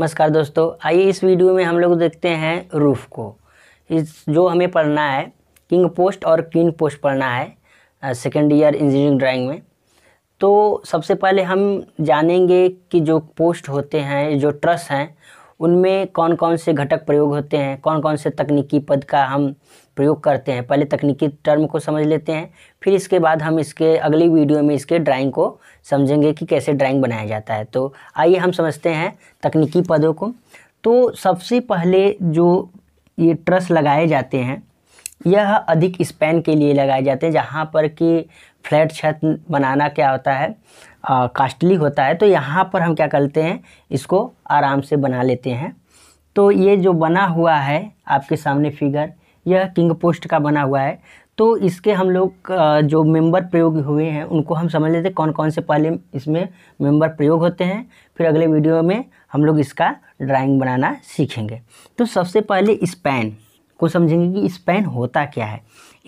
नमस्कार दोस्तों आइए इस वीडियो में हम लोग देखते हैं रूफ को इस जो हमें पढ़ना है किंग पोस्ट और किंग पोस्ट पढ़ना है सेकेंड ईयर इंजीनियरिंग ड्राइंग में तो सबसे पहले हम जानेंगे कि जो पोस्ट होते हैं जो ट्रस्ट हैं उनमें कौन कौन से घटक प्रयोग होते हैं कौन कौन से तकनीकी पद का हम प्रयोग करते हैं पहले तकनीकी टर्म को समझ लेते हैं फिर इसके बाद हम इसके अगली वीडियो में इसके ड्राइंग को समझेंगे कि कैसे ड्राइंग बनाया जाता है तो आइए हम समझते हैं तकनीकी पदों को तो सबसे पहले जो ये ट्रस लगाए जाते हैं यह अधिक स्पैन के लिए लगाए जाते हैं जहाँ पर कि फ्लैट छत बनाना क्या होता है कास्टली होता है तो यहाँ पर हम क्या करते हैं इसको आराम से बना लेते हैं तो ये जो बना हुआ है आपके सामने फिगर यह किंग पोस्ट का बना हुआ है तो इसके हम लोग जो मेंबर प्रयोग हुए हैं उनको हम समझ लेते हैं कौन कौन से पहले इसमें मेंबर प्रयोग होते हैं फिर अगले वीडियो में हम लोग इसका ड्राइंग बनाना सीखेंगे तो सबसे पहले स्पैन को समझेंगे कि स्पैन होता क्या है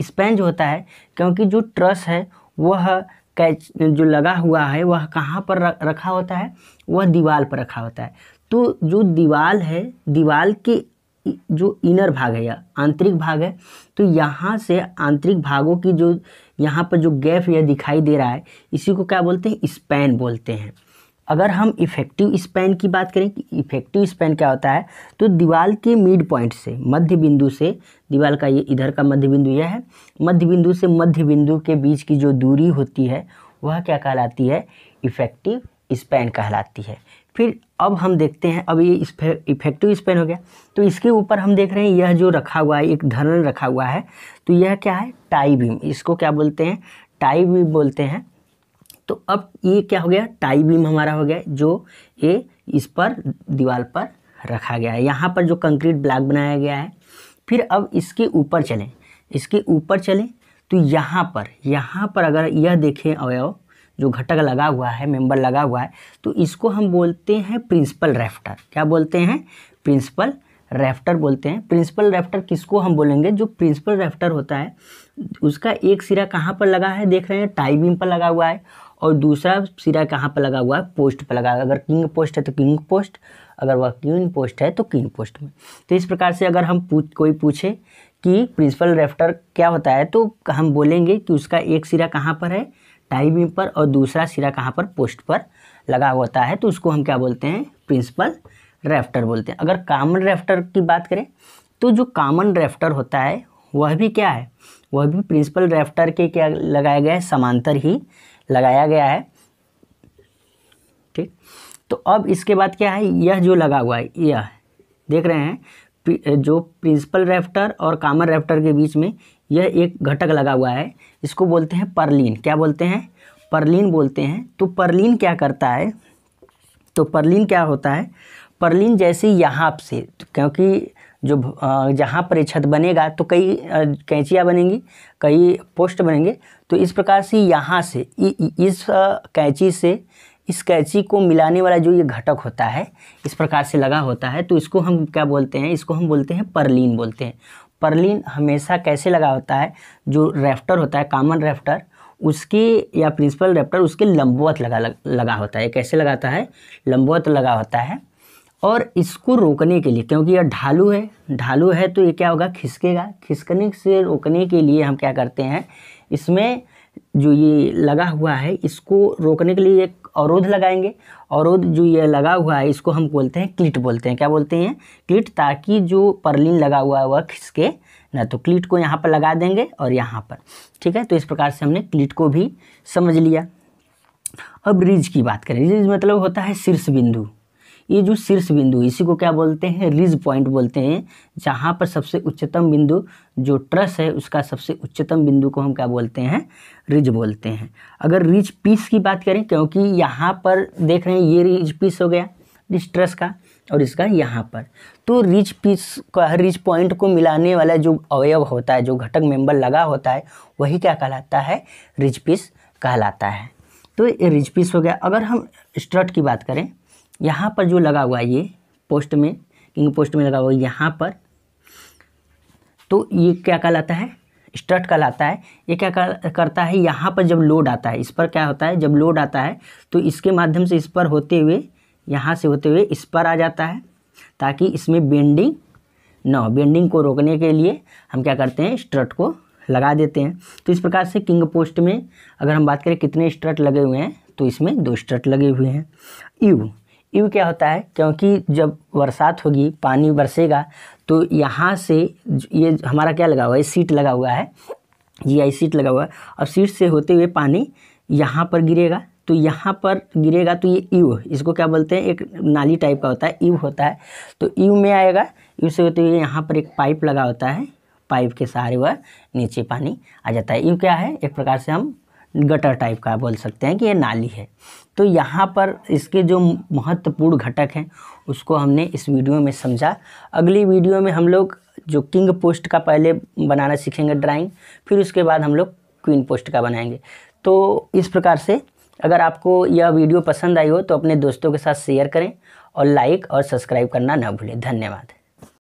स्पैन जो होता है क्योंकि जो ट्रस है वह कैच जो लगा हुआ है वह कहाँ पर रखा होता है वह दीवार पर रखा होता है तो जो दीवार है दीवार के जो इनर भाग है या आंतरिक भाग है तो यहाँ से आंतरिक भागों की जो यहाँ पर जो गैप यह दिखाई दे रहा है इसी को क्या बोलते हैं स्पैन बोलते हैं अगर हम इफेक्टिव स्पैन की बात करें कि इफेक्टिव स्पैन क्या होता है तो दीवार के मिड पॉइंट से मध्य बिंदु से दीवार का ये इधर का मध्य बिंदु यह है मध्य बिंदु से मध्य बिंदु के बीच की जो दूरी होती है वह क्या कहलाती है इफेक्टिव स्पैन कहलाती है फिर अब हम देखते हैं अब ये इफेक्टिव स्पैन हो गया तो इसके ऊपर हम देख रहे हैं यह जो रखा हुआ है एक धरन रखा हुआ है तो यह क्या है टाई बीम इसको क्या बोलते हैं टाई बीम बोलते हैं तो अब ये क्या हो गया टाई बीम हमारा हो गया जो ये इस पर दीवार पर रखा गया है यहाँ पर जो कंक्रीट ब्लॉक बनाया गया है फिर अब इसके ऊपर चलें इसके ऊपर चलें तो यहाँ पर यहाँ पर अगर यह देखें अवयव जो घटक लगा हुआ है मेंबर लगा हुआ है तो इसको हम बोलते हैं प्रिंसिपल रेफ्टर क्या बोलते हैं प्रिंसिपल रेफ्टर बोलते हैं प्रिंसिपल रेफ्टर किसको हम बोलेंगे जो प्रिंसिपल रेफ्टर होता है उसका एक सिरा कहाँ पर लगा है देख रहे हैं टाई बीम पर लगा हुआ है और दूसरा सिरा कहाँ पर लगा हुआ है पोस्ट पर लगा अगर किंग पोस्ट है तो किंग पोस्ट अगर वह क्वीन पोस्ट है तो किंग पोस्ट में तो इस प्रकार से अगर हम पूछ कोई पूछे कि प्रिंसिपल रेफ्टर क्या होता है तो हम बोलेंगे कि उसका एक सिरा कहाँ पर है टाई बीम पर और दूसरा सिरा कहाँ पर पोस्ट पर लगा होता है तो उसको हम क्या बोलते हैं प्रिंसिपल रेफ्टर बोलते हैं अगर कामन रेफ्टर की बात करें तो जो कामन रेफ्टर होता है वह भी क्या है वह भी प्रिंसिपल रेफ्टर के क्या लगाया गया है समांतर ही लगाया गया है ठीक तो अब इसके बाद क्या है यह जो लगा हुआ है यह देख रहे हैं जो प्रिंसिपल रेफ्टर और कामर रेफ्टर के बीच में यह एक घटक लगा हुआ है इसको बोलते हैं परलिन क्या बोलते हैं परलिन बोलते हैं तो परलिन क्या करता है तो परलिन क्या होता है परलिन जैसे यहाँ से क्योंकि जो जहाँ पर छत बनेगा तो कई कैंचियाँ बनेंगी कई पोस्ट बनेंगे तो इस प्रकार से यहाँ से इस कैंची से इस कैंची को मिलाने वाला जो ये घटक होता है इस प्रकार से लगा होता है तो इसको हम क्या बोलते हैं इसको हम बोलते हैं परलिन बोलते हैं परलिन हमेशा कैसे लगा होता है जो रेफ्टर होता है कॉमन रेफ्टर उसके या प्रिंसिपल रेप्टर उसके लंबवत लगा लगा होता है कैसे लगाता है लंबवत लगा होता है और इसको रोकने के लिए क्योंकि यह ढालू है ढालू है तो ये क्या होगा खिसकेगा खिसकने से रोकने के लिए हम क्या करते हैं इसमें जो ये लगा हुआ है इसको रोकने के लिए एक अवरोध लगाएंगे अवरोध जो ये लगा हुआ है इसको हम बोलते हैं क्लिट बोलते हैं क्या बोलते हैं क्लिट ताकि जो परलिन लगा हुआ है वह खिसके ना तो क्लिट को यहाँ पर लगा देंगे और यहाँ पर ठीक है तो इस प्रकार से हमने क्लिट को भी समझ लिया अब रिज की बात करें रिज मतलब होता है शीर्ष बिंदु ये जो शीर्ष बिंदु इसी को क्या बोलते हैं रिज पॉइंट बोलते हैं जहाँ पर सबसे उच्चतम बिंदु जो ट्रस है उसका सबसे उच्चतम बिंदु को हम क्या बोलते हैं रिज बोलते हैं अगर रिज पीस की बात करें क्योंकि यहाँ पर देख रहे हैं ये रिज पीस हो गया इस ट्रस का और इसका यहाँ पर तो रिज पीस का रिच पॉइंट को मिलाने वाला जो अवयव होता है जो घटक मेंबर लगा होता है वही क्या कहलाता है रिज पीस कहलाता है तो ये रिज पीस हो गया अगर हम स्ट्रट की बात करें यहाँ पर जो लगा हुआ है ये पोस्ट में किंग पोस्ट में लगा हुआ है यहाँ पर तो ये क्या कहलाता है स्टर्ट कहलाता है ये क्या कर, करता है यहाँ पर जब लोड आता है इस पर क्या होता है जब लोड आता है तो इसके माध्यम से इस पर होते हुए यहाँ से होते हुए इस पर आ जाता है ताकि इसमें बेंडिंग ना हो बेंडिंग को रोकने के लिए हम क्या करते हैं स्ट्रट को लगा देते हैं तो इस प्रकार से किंग पोस्ट में अगर हम बात करें कितने स्ट्रट लगे हुए हैं तो इसमें दो स्ट्रट लगे हुए हैं यू यू क्या होता है क्योंकि जब बरसात होगी पानी बरसेगा तो यहाँ से ये हमारा क्या लगा हुआ है सीट लगा हुआ है जी आई सीट लगा हुआ है और सीट से होते हुए पानी यहाँ पर गिरेगा तो यहाँ पर गिरेगा तो ये यू इसको क्या बोलते हैं एक नाली टाइप का होता है यू होता है तो यू में आएगा यू से होते हुए यहाँ पर एक पाइप लगा होता है पाइप के सहारे वह नीचे पानी आ जाता है यू क्या है एक प्रकार से हम गटर टाइप का बोल सकते हैं कि ये नाली है तो यहाँ पर इसके जो महत्वपूर्ण घटक हैं उसको हमने इस वीडियो में समझा अगली वीडियो में हम लोग जो किंग पोस्ट का पहले बनाना सीखेंगे ड्राइंग फिर उसके बाद हम लोग क्वीन पोस्ट का बनाएंगे तो इस प्रकार से अगर आपको यह वीडियो पसंद आई हो तो अपने दोस्तों के साथ शेयर करें और लाइक और सब्सक्राइब करना ना भूलें धन्यवाद